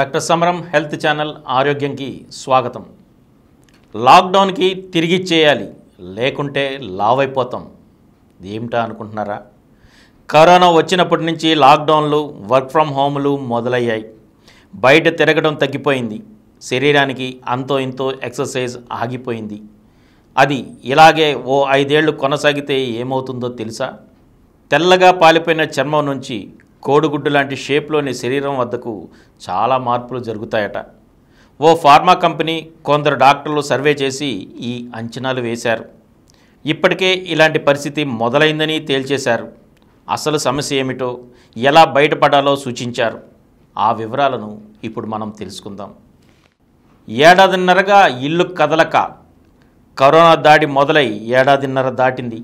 doctor సమరం health channel ఆరోగ్యంకి స్వాగతం లాక్డౌన్కి తిరిగి చేయాలి లేకుంటే లావైపోతాం ఏమిటా అనుకుంటున్నారా కరోనా వచ్చినప్పటి నుంచి లాక్డౌన్లు వర్క్ ఫ్రమ్ హోమ్లు మొదలయ్యాయి బయట తిరగడం తగ్గిపోయింది శరీరానికి అంతో ఇంతో ఎక్సర్సైజ్ ఆగిపోయింది అది ఇలాగే ఓ ఐదేళ్లు కొనసాగితే ఏమవుతుందో తెలుసా తెల్లగా పాలిపోయిన చర్మం నుంచి కోడిగుడ్డు లాంటి షేప్లోని శరీరం వద్దకు చాలా మార్పులు జరుగుతాయట ఓ ఫార్మా కంపెనీ కొందరు డాక్టర్లు సర్వే చేసి ఈ అంచనాలు వేశారు ఇప్పటికే ఇలాంటి పరిస్థితి మొదలైందని తేల్చేశారు అసలు సమస్య ఏమిటో ఎలా బయటపడాలో సూచించారు ఆ వివరాలను ఇప్పుడు మనం తెలుసుకుందాం ఏడాదిన్నరగా ఇల్లు కదలక కరోనా దాడి మొదలై ఏడాదిన్నర దాటింది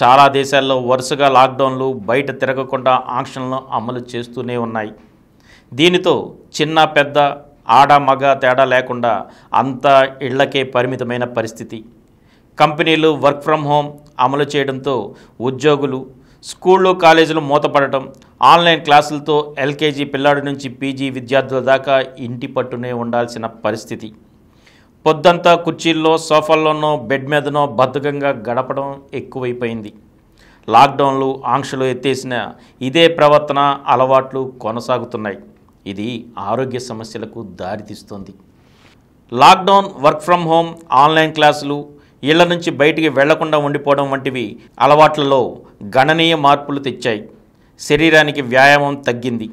చాలా దేశాల్లో వరుసగా లాక్డౌన్లు బయట తిరగకుండా ఆంక్షలను అమలు చేస్తూనే ఉన్నాయి దీనితో చిన్న పెద్ద ఆడ మగ తేడా లేకుండా అంతా ఇళ్లకే పరిమితమైన పరిస్థితి కంపెనీలు వర్క్ ఫ్రమ్ హోమ్ అమలు చేయడంతో ఉద్యోగులు స్కూళ్ళు కాలేజీలు మూతపడటం ఆన్లైన్ క్లాసులతో ఎల్కేజీ పిల్లాడి నుంచి పీజీ విద్యార్థుల దాకా ఇంటి పట్టునే ఉండాల్సిన పరిస్థితి పొద్దంతా కుర్చీల్లో సోఫాల్లోనో బెడ్ మీదనో బద్ధకంగా గడపడం ఎక్కువైపోయింది లాక్డౌన్లు ఆంక్షలు ఎత్తేసిన ఇదే ప్రవర్తన అలవాట్లు కొనసాగుతున్నాయి ఇది ఆరోగ్య సమస్యలకు దారితీస్తోంది lockdown work from home online క్లాసులు ఇళ్ల నుంచి బయటికి వెళ్లకుండా ఉండిపోవడం వంటివి అలవాట్లలో గణనీయ మార్పులు తెచ్చాయి శరీరానికి వ్యాయామం తగ్గింది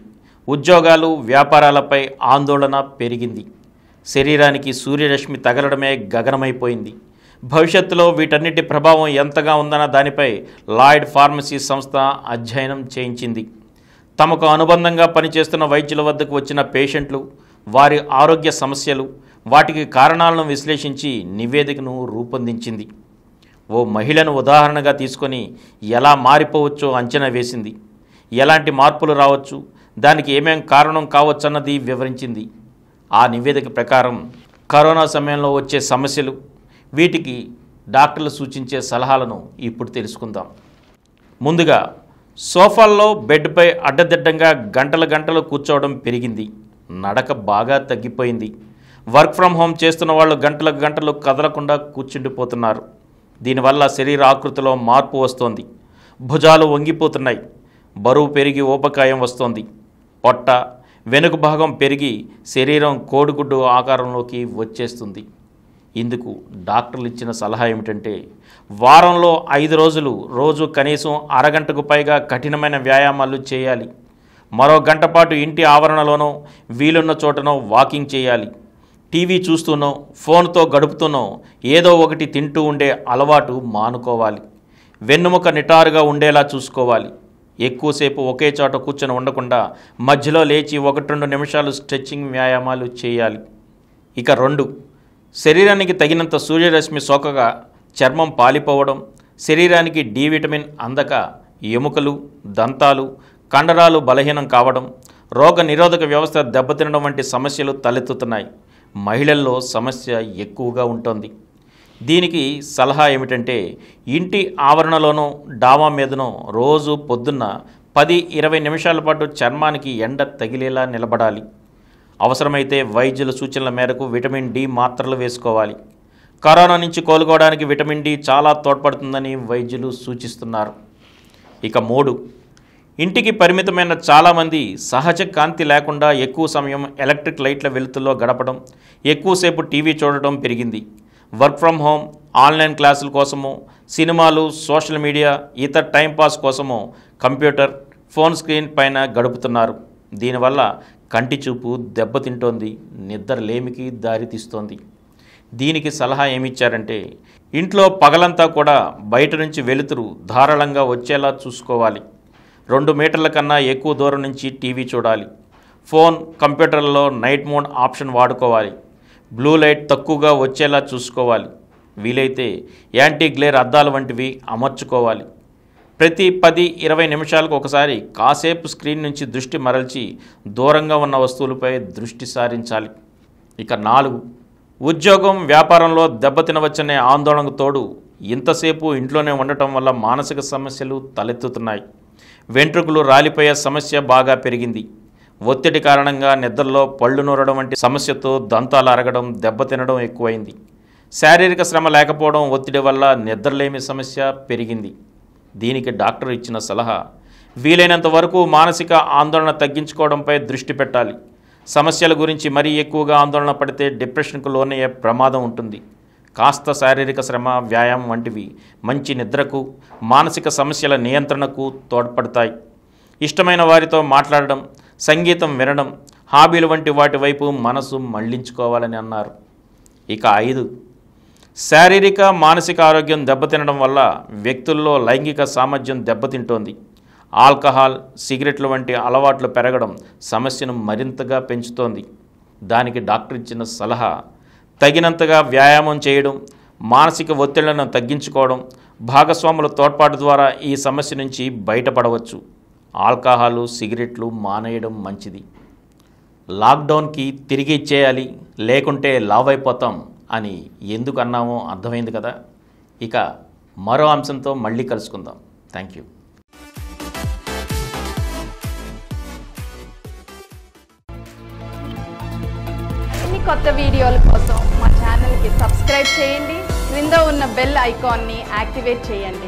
ఉద్యోగాలు వ్యాపారాలపై ఆందోళన పెరిగింది శరీరానికి సూర్యరశ్మి తగలడమే గగనమైపోయింది భవిష్యత్తులో వీటన్నిటి ప్రభావం ఎంతగా ఉందన్న దానిపై లాయిడ్ ఫార్మసీ సంస్థ అధ్యయనం చేయించింది తమకు అనుబంధంగా పనిచేస్తున్న వైద్యుల వద్దకు వచ్చిన పేషెంట్లు వారి ఆరోగ్య సమస్యలు వాటికి కారణాలను విశ్లేషించి నివేదికను రూపొందించింది ఓ మహిళను ఉదాహరణగా తీసుకొని ఎలా మారిపోవచ్చో అంచనా వేసింది ఎలాంటి మార్పులు రావచ్చు దానికి ఏమేం కారణం కావచ్చన్నది వివరించింది ఆ నివేదిక ప్రకారం కరోనా సమయంలో వచ్చే సమస్యలు వీటికి డాక్టర్లు సూచించే సలహాలను ఇప్పుడు తెలుసుకుందాం ముందుగా సోఫాల్లో బెడ్పై అడ్డదిడ్డంగా గంటల గంటలు కూర్చోవడం పెరిగింది నడక బాగా తగ్గిపోయింది వర్క్ ఫ్రమ్ హోమ్ చేస్తున్న వాళ్ళు గంటల గంటలు కదలకుండా కూర్చుండిపోతున్నారు దీనివల్ల శరీర ఆకృతిలో మార్పు వస్తోంది భుజాలు వంగిపోతున్నాయి బరువు పెరిగి ఊపకాయం వస్తోంది పొట్ట వెనుక భాగం పెరిగి శరీరం కోడిగుడ్డు ఆకారంలోకి వచ్చేస్తుంది ఇందుకు డాక్టర్లు ఇచ్చిన సలహా ఏమిటంటే వారంలో ఐదు రోజులు రోజు కనీసం అరగంటకు పైగా కఠినమైన వ్యాయామాలు చేయాలి మరో గంట పాటు ఇంటి ఆవరణలోనో వీలున్న చోటనో వాకింగ్ చేయాలి టీవీ చూస్తూనో ఫోన్తో గడుపుతూనో ఏదో ఒకటి తింటూ ఉండే అలవాటు మానుకోవాలి వెన్నుముక నిటారుగా ఉండేలా చూసుకోవాలి ఎక్కువసేపు ఒకే చోట కూర్చొని ఉండకుండా మధ్యలో లేచి ఒకటి రెండు నిమిషాలు స్ట్రెచ్చింగ్ వ్యాయామాలు చేయాలి ఇక రెండు శరీరానికి తగినంత సూర్యరశ్మి సోకగా చర్మం పాలిపోవడం శరీరానికి డి విటమిన్ అందక ఎముకలు దంతాలు కండరాలు బలహీనం కావడం రోగ నిరోధక వ్యవస్థ దెబ్బతినడం వంటి సమస్యలు తలెత్తుతున్నాయి మహిళల్లో సమస్య ఎక్కువగా ఉంటుంది దీనికి సలహా ఏమిటంటే ఇంటి ఆవరణలోనూ డావా మీదనో రోజు పొద్దున్న పది ఇరవై నిమిషాల పాటు చర్మానికి ఎండ తగిలేలా నిలబడాలి అవసరమైతే వైద్యుల సూచనల మేరకు విటమిన్ డి మాత్రలు వేసుకోవాలి కరోనా నుంచి కోలుకోవడానికి విటమిన్ డి చాలా తోడ్పడుతుందని వైద్యులు సూచిస్తున్నారు ఇక మూడు ఇంటికి పరిమితమైన చాలామంది సహజ కాంతి లేకుండా ఎక్కువ సమయం ఎలక్ట్రిక్ లైట్ల వెలుతుల్లో గడపడం ఎక్కువసేపు టీవీ చూడటం పెరిగింది వర్క్ ఫ్రమ్ హోమ్ ఆన్లైన్ క్లాసుల కోసము సినిమాలు సోషల్ మీడియా ఇతర టైంపాస్ కోసము కంప్యూటర్ ఫోన్ స్క్రీన్ పైన గడుపుతున్నారు దీనివల్ల కంటి చూపు దెబ్బతింటోంది నిద్ర లేమికి దారితీస్తోంది దీనికి సలహా ఏమిచ్చారంటే ఇంట్లో పగలంతా కూడా బయట నుంచి వెలుతురు ధారాళంగా వచ్చేలా చూసుకోవాలి రెండు మీటర్ల కన్నా ఎక్కువ దూరం నుంచి టీవీ చూడాలి ఫోన్ కంప్యూటర్లలో నైట్ మోడ్ ఆప్షన్ వాడుకోవాలి బ్లూ లైట్ తక్కువగా వచ్చేలా చూసుకోవాలి వీలైతే యాంటీ గ్లేర్ అద్దాలు వంటివి అమర్చుకోవాలి ప్రతి పది ఇరవై నిమిషాలకు ఒకసారి కాసేపు స్క్రీన్ నుంచి దృష్టి మరల్చి దూరంగా ఉన్న వస్తువులపై దృష్టి సారించాలి ఇక నాలుగు ఉద్యోగం వ్యాపారంలో దెబ్బతినవచ్చనే ఆందోళనకు తోడు ఇంతసేపు ఇంట్లోనే ఉండటం వల్ల మానసిక సమస్యలు తలెత్తుతున్నాయి వెంట్రుకలు రాలిపోయే సమస్య బాగా పెరిగింది ఒత్తిడి కారణంగా నిద్రలో పళ్ళు నూరడం వంటి సమస్యతో దంతాలు అరగడం దెబ్బతినడం ఎక్కువైంది శారీరక శ్రమ లేకపోవడం ఒత్తిడి వల్ల నిద్రలేమి సమస్య పెరిగింది దీనికి డాక్టర్ ఇచ్చిన సలహా వీలైనంత వరకు మానసిక ఆందోళన తగ్గించుకోవడంపై దృష్టి పెట్టాలి సమస్యల గురించి మరీ ఎక్కువగా ఆందోళన పడితే డిప్రెషన్కు లోనయ్యే ప్రమాదం ఉంటుంది కాస్త శారీరక శ్రమ వ్యాయామం వంటివి మంచి నిద్రకు మానసిక సమస్యల నియంత్రణకు తోడ్పడతాయి ఇష్టమైన వారితో మాట్లాడడం సంగీతం వినడం హాబీలు వంటి వాటి వైపు మనసు మళ్లించుకోవాలని అన్నారు ఇక ఐదు శారీరక మానసిక ఆరోగ్యం దెబ్బతినడం వల్ల వ్యక్తుల్లో లైంగిక సామర్థ్యం దెబ్బతింటోంది ఆల్కహాల్ సిగరెట్లు వంటి అలవాట్లు పెరగడం సమస్యను మరింతగా పెంచుతోంది దానికి డాక్టర్ ఇచ్చిన సలహా తగినంతగా వ్యాయామం చేయడం మానసిక ఒత్తిళ్లను తగ్గించుకోవడం భాగస్వాముల తోడ్పాటు ద్వారా ఈ సమస్య నుంచి బయటపడవచ్చు ఆల్కహాలు సిగరెట్లు మానేయడం మంచిది లాక్డౌన్కి తిరిగి ఇచ్చేయాలి లేకుంటే లావ్ అయిపోతాం అని ఎందుకు అన్నామో అర్థమైంది కదా ఇక మరో అంశంతో మళ్ళీ కలుసుకుందాం థ్యాంక్ యూ కొత్త వీడియోల కోసం మా ఛానల్కి సబ్స్క్రైబ్ చేయండి క్రింద ఉన్న బెల్ ఐకాన్ని యాక్టివేట్ చేయండి